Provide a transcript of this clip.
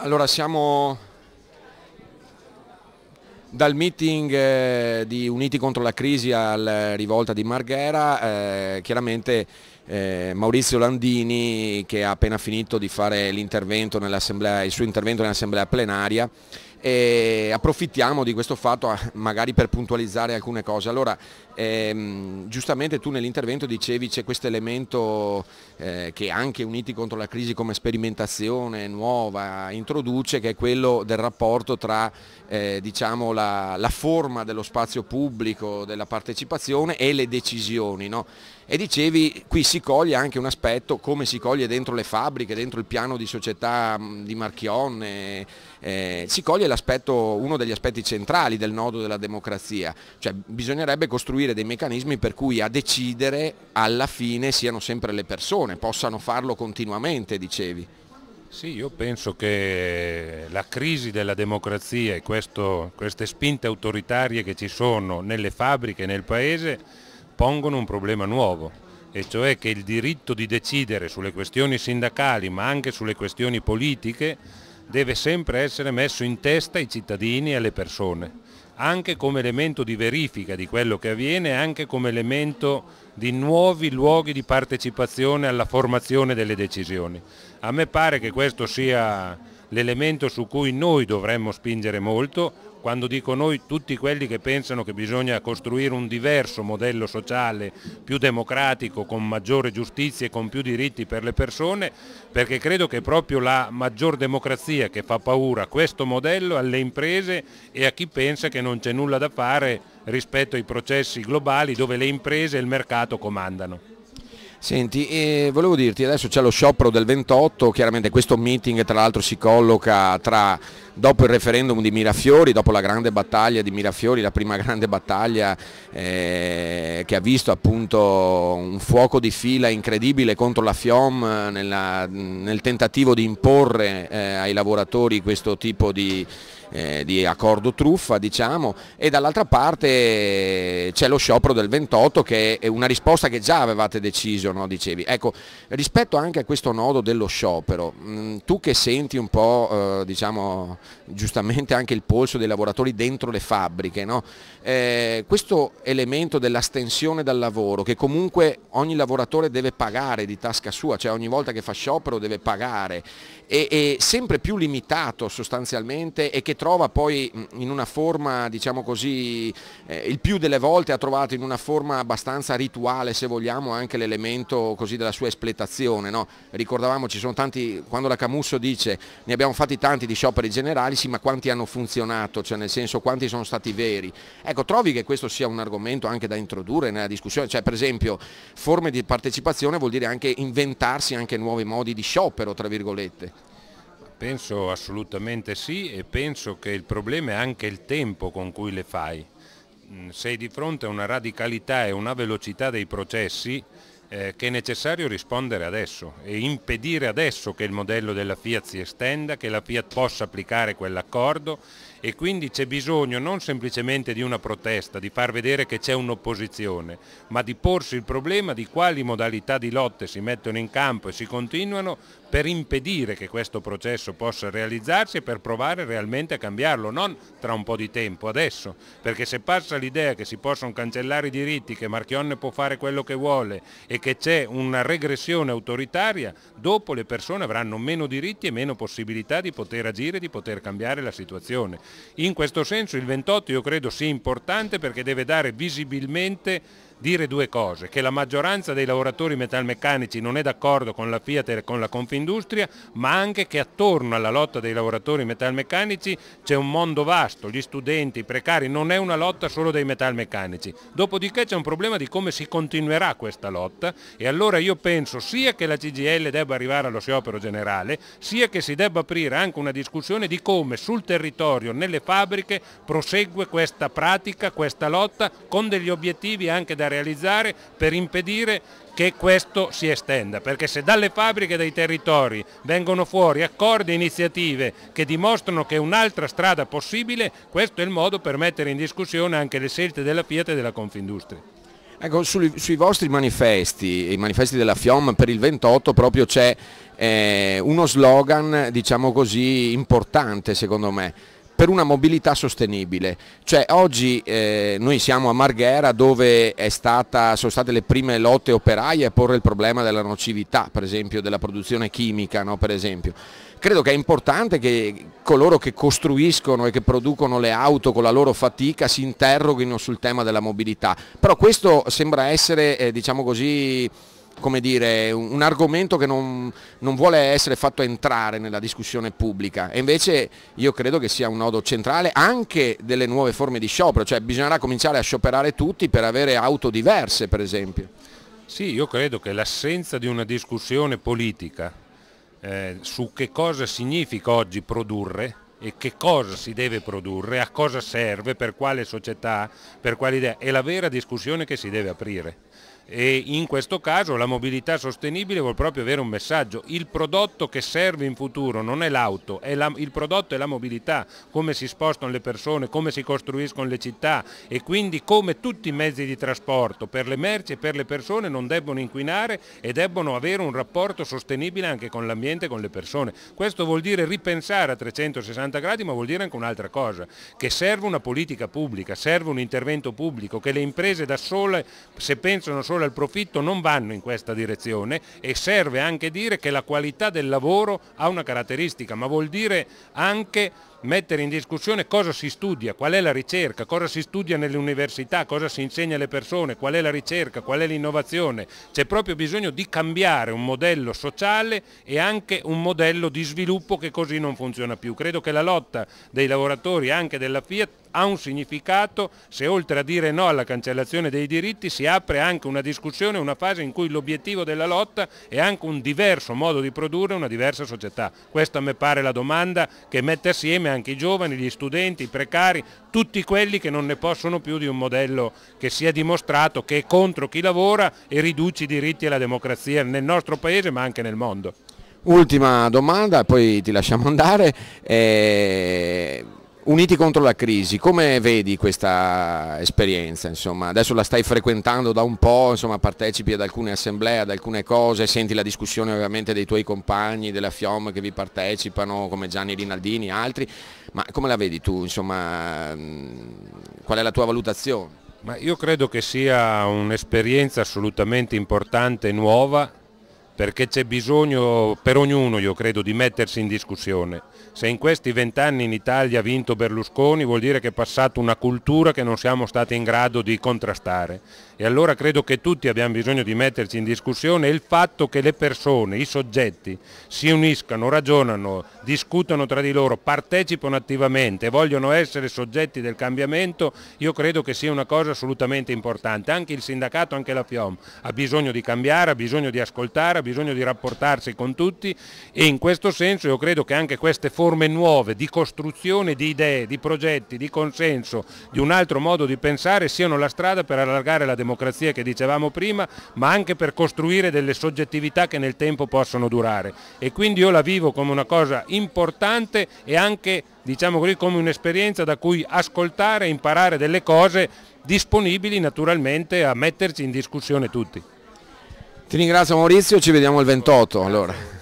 Allora siamo dal meeting eh, di Uniti contro la crisi alla rivolta di Marghera, eh, chiaramente eh, Maurizio Landini che ha appena finito di fare il suo intervento nell'assemblea plenaria e approfittiamo di questo fatto eh, magari per puntualizzare alcune cose. Allora, ehm, giustamente tu nell'intervento dicevi c'è questo elemento eh, che anche Uniti contro la crisi come sperimentazione nuova introduce, che è quello del rapporto tra eh, diciamo, la, la, forma dello spazio pubblico, della partecipazione e le decisioni. No? e dicevi qui si coglie anche un aspetto come si coglie dentro le fabbriche, dentro il piano di società mm, di Marchionne, eh, eh, si coglie uno degli aspetti centrali del nodo della democrazia, cioè bisognerebbe costruire dei meccanismi per cui a decidere alla fine siano sempre le persone, possano farlo continuamente, dicevi. Sì, io penso che la crisi della democrazia e questo, queste spinte autoritarie che ci sono nelle fabbriche, nel paese, pongono un problema nuovo e cioè che il diritto di decidere sulle questioni sindacali ma anche sulle questioni politiche deve sempre essere messo in testa ai cittadini e alle persone, anche come elemento di verifica di quello che avviene, anche come elemento di nuovi luoghi di partecipazione alla formazione delle decisioni. A me pare che questo sia l'elemento su cui noi dovremmo spingere molto, quando dico noi tutti quelli che pensano che bisogna costruire un diverso modello sociale, più democratico, con maggiore giustizia e con più diritti per le persone, perché credo che proprio la maggior democrazia che fa paura a questo modello, alle imprese e a chi pensa che non c'è nulla da fare rispetto ai processi globali dove le imprese e il mercato comandano. Senti, eh, volevo dirti, adesso c'è lo sciopero del 28, chiaramente questo meeting tra l'altro si colloca tra dopo il referendum di Mirafiori, dopo la grande battaglia di Mirafiori, la prima grande battaglia eh, che ha visto appunto un fuoco di fila incredibile contro la FIOM nella, nel tentativo di imporre eh, ai lavoratori questo tipo di eh, di accordo truffa diciamo e dall'altra parte eh, c'è lo sciopero del 28 che è una risposta che già avevate deciso, no? dicevi. Ecco, rispetto anche a questo nodo dello sciopero, mm, tu che senti un po' eh, diciamo, giustamente anche il polso dei lavoratori dentro le fabbriche, no? eh, questo elemento dell'astensione dal lavoro che comunque ogni lavoratore deve pagare di tasca sua, cioè ogni volta che fa sciopero deve pagare, è, è sempre più limitato sostanzialmente e che trova poi mm, in una forma, diciamo così, eh, il più delle volte ha trovato in una forma abbastanza rituale, se vogliamo, anche l'elemento così della sua espletazione. No? Ricordavamo, ci sono tanti, quando la Camusso dice ne abbiamo fatti tanti di scioperi generali, sì, ma quanti hanno funzionato, cioè nel senso quanti sono stati veri. Ecco, trovi che questo sia un argomento anche da introdurre nella discussione, cioè per esempio forme di partecipazione vuol dire anche inventarsi anche nuovi modi di sciopero, tra virgolette. Penso assolutamente sì e penso che il problema è anche il tempo con cui le fai. Mm, sei di fronte a una radicalità e una velocità dei processi eh, che è necessario rispondere adesso e impedire adesso che il modello della Fiat si estenda, che la Fiat possa applicare quell'accordo e quindi c'è bisogno non semplicemente di una protesta, di far vedere che c'è un'opposizione, ma di porsi il problema di quali modalità di lotte si mettono in campo e si continuano per impedire che questo processo possa realizzarsi e per provare realmente a cambiarlo, non tra un po' di tempo, adesso, perché se passa l'idea che si possono cancellare i diritti, che Marchionne può fare quello che vuole e che c'è una regressione autoritaria, dopo le persone avranno meno diritti e meno possibilità di poter agire, di poter cambiare la situazione. In questo senso il 28 io credo sia importante perché deve dare visibilmente dire due cose, che la maggioranza dei lavoratori metalmeccanici non è d'accordo con la Fiat e con la Confindustria, ma anche che attorno alla lotta dei lavoratori metalmeccanici c'è un mondo vasto, gli studenti, i precari, non è una lotta solo dei metalmeccanici. Dopodiché c'è un problema di come si continuerà questa lotta e allora io penso sia che la CGL debba arrivare allo sciopero generale, sia che si debba aprire anche una discussione di come sul territorio, nelle fabbriche, prosegue questa pratica, questa lotta con degli obiettivi anche da realizzare per impedire che questo si estenda, perché se dalle fabbriche e dai territori vengono fuori accordi e iniziative che dimostrano che è un'altra strada possibile, questo è il modo per mettere in discussione anche le scelte della Fiat e della Confindustria. Ecco, sui, sui vostri manifesti, i manifesti della FIOM per il 28 proprio c'è eh, uno slogan, diciamo così, importante secondo me, per una mobilità sostenibile. Cioè, oggi eh, noi siamo a Marghera dove stata, sono state le prime lotte operaie a porre il problema della nocività, per esempio, della produzione chimica, no? per esempio. Credo che è importante che coloro che costruiscono e che producono le auto con la loro fatica si interroghino sul tema della mobilità, però questo sembra essere, eh, diciamo così, come dire, un, argomento che non, non, vuole essere fatto entrare nella discussione pubblica e invece io credo che sia un nodo centrale anche delle nuove forme di sciopero, cioè bisognerà cominciare a scioperare tutti per avere auto diverse per esempio. Sì, io credo che l'assenza di una discussione politica eh, su che cosa significa oggi produrre e che cosa si deve produrre, a cosa serve, per quale società, per quale idea, è la vera discussione che si deve aprire e in questo caso la mobilità sostenibile vuol proprio avere un messaggio. Il prodotto che serve in futuro non è l'auto, la, il prodotto è la mobilità, come si spostano le persone, come si costruiscono le città e quindi come tutti i mezzi di trasporto per le merci e per le persone non debbono inquinare e debbono avere un rapporto sostenibile anche con l'ambiente e con le persone. Questo vuol dire ripensare a 360 gradi ma vuol dire anche un'altra cosa, che serve una politica pubblica, serve un intervento pubblico, che le imprese da sole, se pensano solo solo al profitto non vanno in questa direzione e serve anche dire che la qualità del lavoro ha una caratteristica, ma vuol dire anche mettere in discussione cosa si studia, qual è la ricerca, cosa si studia nelle università, cosa si insegna alle persone, qual è la ricerca, qual è l'innovazione. C'è proprio bisogno di cambiare un modello sociale e anche un modello di sviluppo che così non funziona più. Credo che la lotta dei lavoratori anche della Fiat ha un significato se oltre a dire no alla cancellazione dei diritti si apre anche una discussione, una fase in cui l'obiettivo della lotta è anche un diverso modo di produrre una diversa società. Questa mi pare la domanda che mette assieme insieme anche i giovani, gli studenti, i precari, tutti quelli che non ne possono più di un modello che sia dimostrato che è contro chi lavora e riduce i diritti e la democrazia nel nostro paese ma anche nel mondo. Ultima domanda, poi ti lasciamo andare. Eh uniti contro la crisi, come vedi questa esperienza? Insomma? Adesso la stai frequentando da un po', insomma, partecipi ad alcune assemblee, ad alcune cose, senti la discussione ovviamente dei tuoi compagni, della FIOM che vi partecipano, come Gianni Rinaldini e altri, ma come la vedi tu? Insomma, qual è la tua valutazione? Ma io credo che sia un'esperienza assolutamente importante e nuova perché c'è bisogno per ognuno, io credo, di mettersi in discussione se in questi vent'anni in Italia ha vinto Berlusconi vuol dire che è passata una cultura che non siamo stati in grado di contrastare e allora credo che tutti abbiamo bisogno di metterci in discussione il fatto che le persone, i soggetti si uniscano, ragionano, discutano tra di loro, partecipano attivamente, vogliono essere soggetti del cambiamento, io credo che sia una cosa assolutamente importante. Anche il sindacato, anche la FIOM ha bisogno di cambiare, ha bisogno di ascoltare, ha bisogno di rapportarsi con tutti e in questo senso io credo che anche queste forze forme nuove di costruzione di idee, di progetti, di consenso, di un altro modo di pensare siano la strada per allargare la democrazia che dicevamo prima, ma anche per costruire delle soggettività che nel tempo possono durare. E quindi io la vivo come una cosa importante e anche diciamo così, come un'esperienza da cui ascoltare e imparare delle cose disponibili naturalmente a metterci in discussione tutti. Ti ringrazio Maurizio, ci vediamo il 28 allora.